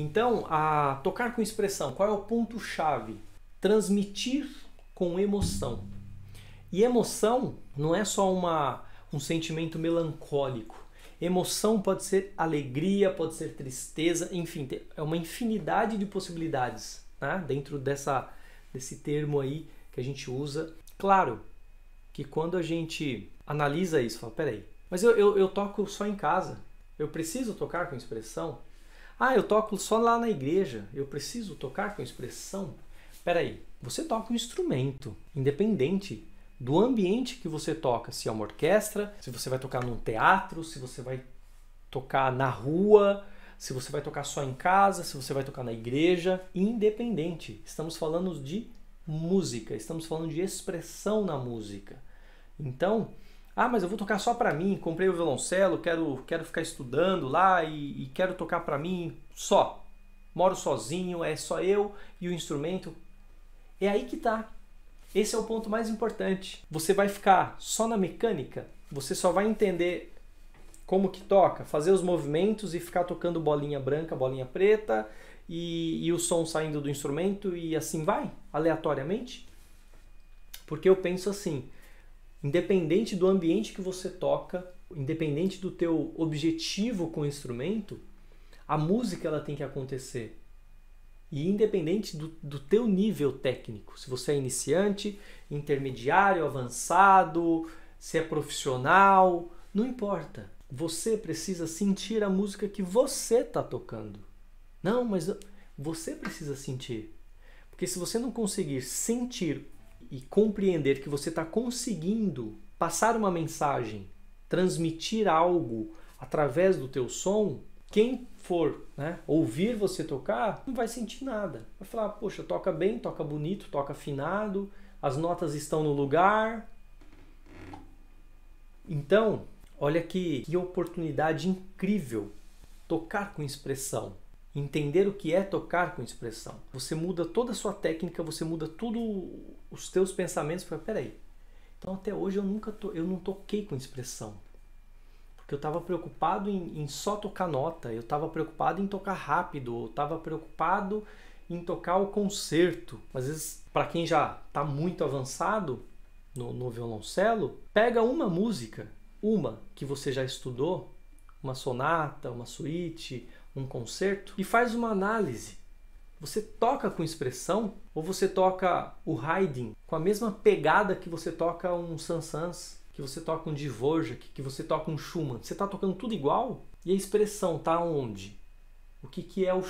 Então, a tocar com expressão, qual é o ponto chave? Transmitir com emoção. E emoção não é só uma, um sentimento melancólico. Emoção pode ser alegria, pode ser tristeza, enfim, é uma infinidade de possibilidades né? dentro dessa, desse termo aí que a gente usa. Claro que quando a gente analisa isso, fala, peraí, mas eu, eu, eu toco só em casa, eu preciso tocar com expressão? Ah, eu toco só lá na igreja. Eu preciso tocar com expressão? Peraí, você toca um instrumento, independente do ambiente que você toca, se é uma orquestra, se você vai tocar num teatro, se você vai tocar na rua, se você vai tocar só em casa, se você vai tocar na igreja, independente. Estamos falando de música, estamos falando de expressão na música. Então, ah, mas eu vou tocar só para mim, comprei o violoncelo, quero, quero ficar estudando lá e, e quero tocar para mim só. Moro sozinho, é só eu e o instrumento. É aí que tá. Esse é o ponto mais importante. Você vai ficar só na mecânica, você só vai entender como que toca, fazer os movimentos e ficar tocando bolinha branca, bolinha preta e, e, o som saindo do instrumento e assim vai, aleatoriamente? Porque eu penso assim: independente do ambiente que você toca, independente do teu objetivo com o instrumento, a música ela tem que acontecer. E independente do, do teu nível técnico, se você é iniciante, intermediário, avançado, se é profissional, não importa. Você precisa sentir a música que você está tocando. Não, mas você precisa sentir. Porque se você não conseguir sentir e compreender que você está conseguindo passar uma mensagem, transmitir algo através do teu som, quem for né, ouvir você tocar não vai sentir nada. Vai falar, poxa, toca bem, toca bonito, toca afinado, as notas estão no lugar. Então, olha que, que oportunidade incrível tocar com expressão entender o que é tocar com expressão. Você muda toda a sua técnica, você muda tudo os teus pensamentos para peraí. Então até hoje eu nunca to, eu não toquei com expressão. Porque eu estava preocupado em, em, só tocar nota, eu estava preocupado em tocar rápido, eu estava preocupado em tocar o concerto. Às vezes, para quem já está muito avançado no, no violoncelo, pega uma música, uma que você já estudou, uma sonata, uma suíte, um concerto e faz uma análise. Você toca com expressão ou você toca o Haydn com a mesma pegada que você toca um Sansans, que você toca um Dvorak, que você toca um Schumann. Você está tocando tudo igual e a expressão está onde? O que, que é o,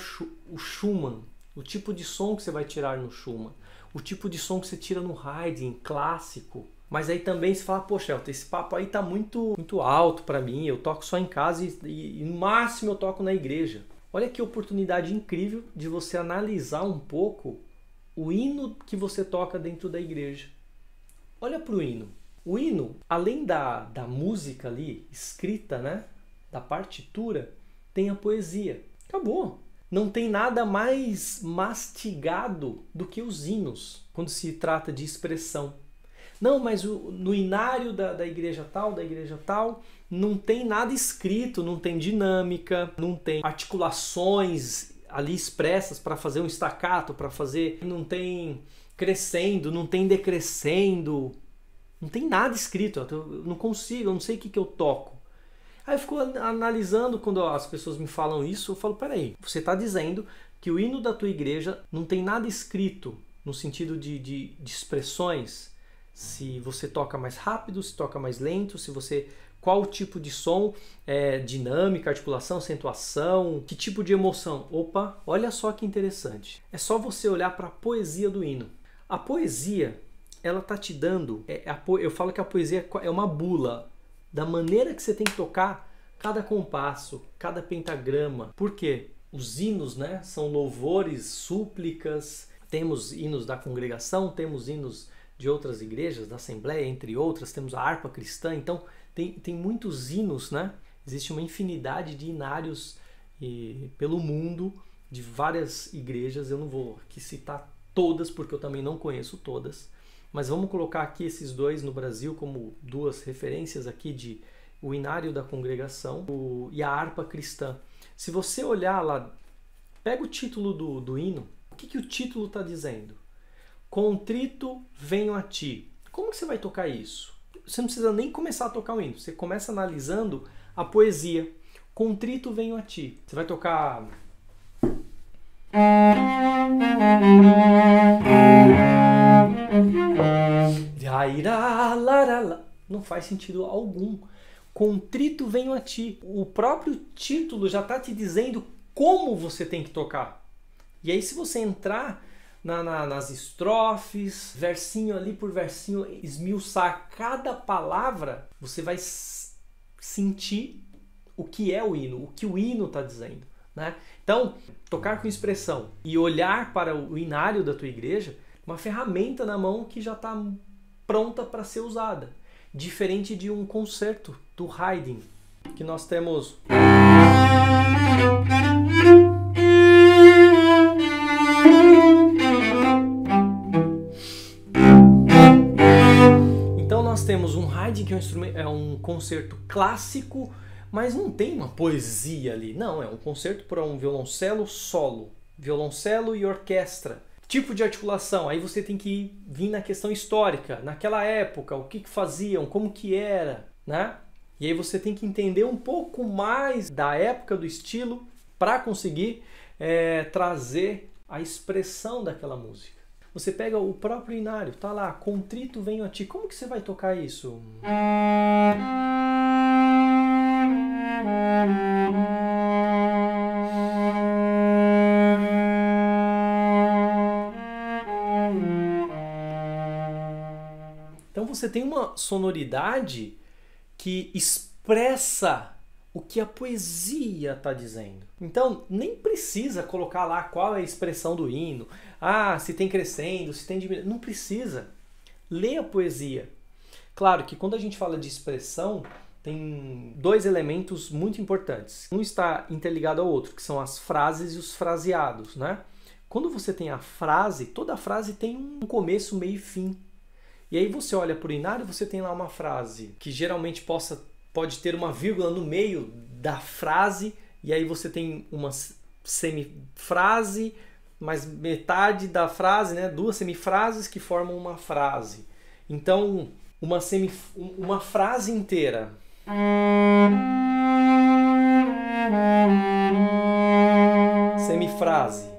o Schumann? O tipo de som que você vai tirar no Schumann? O tipo de som que você tira no Haydn clássico? Mas aí também se fala, poxa, esse papo aí tá muito, muito alto para mim, eu toco só em casa e, e, e no máximo eu toco na igreja. Olha que oportunidade incrível de você analisar um pouco o hino que você toca dentro da igreja. Olha para o hino. O hino, além da, da música ali, escrita, né? Da partitura, tem a poesia. Acabou. Não tem nada mais mastigado do que os hinos quando se trata de expressão. Não, mas o, no inário da, da igreja tal, da igreja tal, não tem nada escrito, não tem dinâmica, não tem articulações ali expressas para fazer um estacato, para fazer. Não tem crescendo, não tem decrescendo, não tem nada escrito. Eu não consigo, eu não sei o que, que eu toco. Aí eu fico analisando quando as pessoas me falam isso, eu falo: peraí, você está dizendo que o hino da tua igreja não tem nada escrito no sentido de, de, de expressões? se você toca mais rápido, se toca mais lento, se você qual tipo de som, é, dinâmica, articulação, acentuação, que tipo de emoção. Opa, olha só que interessante. É só você olhar para a poesia do hino. A poesia, ela tá te dando, é, é eu falo que a poesia é uma bula da maneira que você tem que tocar cada compasso, cada pentagrama. Por quê? Os hinos, né, são louvores, súplicas. Temos hinos da congregação, temos hinos de outras igrejas, da Assembleia, entre outras, temos a harpa cristã, então tem, tem muitos hinos, né? Existe uma infinidade de hinários e, pelo mundo, de várias igrejas, eu não vou aqui citar todas, porque eu também não conheço todas, mas vamos colocar aqui esses dois no Brasil como duas referências aqui de o inário da congregação o, e a harpa cristã. Se você olhar lá, pega o título do, do hino, o que, que o título está dizendo? Contrito, venho a ti. Como que você vai tocar isso? Você não precisa nem começar a tocar o hino. Você começa analisando a poesia. Contrito, venho a ti. Você vai tocar. Não faz sentido algum. Contrito venho a ti. O próprio título já está te dizendo como você tem que tocar. E aí, se você entrar na, na, nas estrofes, versinho ali por versinho, esmiuçar cada palavra, você vai sentir o que é o hino, o que o hino está dizendo. Né? Então, tocar com expressão e olhar para o hinário da tua igreja, uma ferramenta na mão que já está pronta para ser usada. Diferente de um concerto do Haydn, que nós temos. Um Haydn que é um, é um concerto clássico, mas não tem uma poesia ali. Não, é um concerto para um violoncelo solo, violoncelo e orquestra. Tipo de articulação, aí você tem que vir na questão histórica, naquela época, o que, que faziam, como que era, né? E aí você tem que entender um pouco mais da época do estilo para conseguir é, trazer a expressão daquela música. Você pega o próprio inário, tá lá, contrito venho a ti. Como que você vai tocar isso? Então você tem uma sonoridade que expressa o que a poesia está dizendo. Então, nem precisa colocar lá qual é a expressão do hino, ah, se tem crescendo, se tem diminuindo. Não precisa. Lê a poesia. Claro que quando a gente fala de expressão, tem dois elementos muito importantes. Um está interligado ao outro, que são as frases e os fraseados, né? Quando você tem a frase, toda frase tem um começo, meio e fim. E aí você olha para o inário, você tem lá uma frase que geralmente possa pode ter uma vírgula no meio da frase e aí você tem uma semifrase, mais metade da frase, né? duas semifrases que formam uma frase. Então, uma, semi, uma frase inteira. Semifrase.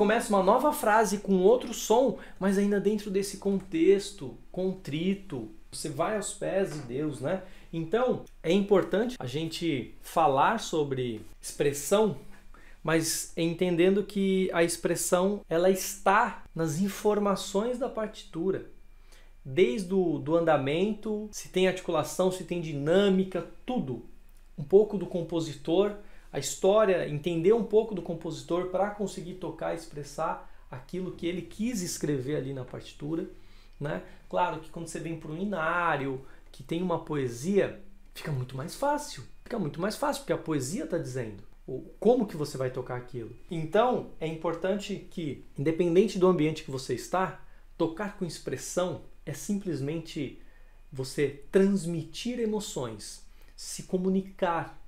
começa uma nova frase com outro som, mas ainda dentro desse contexto contrito. Você vai aos pés de Deus, né? Então, é importante a gente falar sobre expressão, mas entendendo que a expressão ela está nas informações da partitura desde o do andamento, se tem articulação, se tem dinâmica, tudo. Um pouco do compositor, a história, entender um pouco do compositor para conseguir tocar e expressar aquilo que ele quis escrever ali na partitura. Né? Claro que quando você vem para um inário, que tem uma poesia, fica muito mais fácil. Fica muito mais fácil, porque a poesia está dizendo como que você vai tocar aquilo. Então, é importante que, independente do ambiente que você está, tocar com expressão é simplesmente você transmitir emoções, se comunicar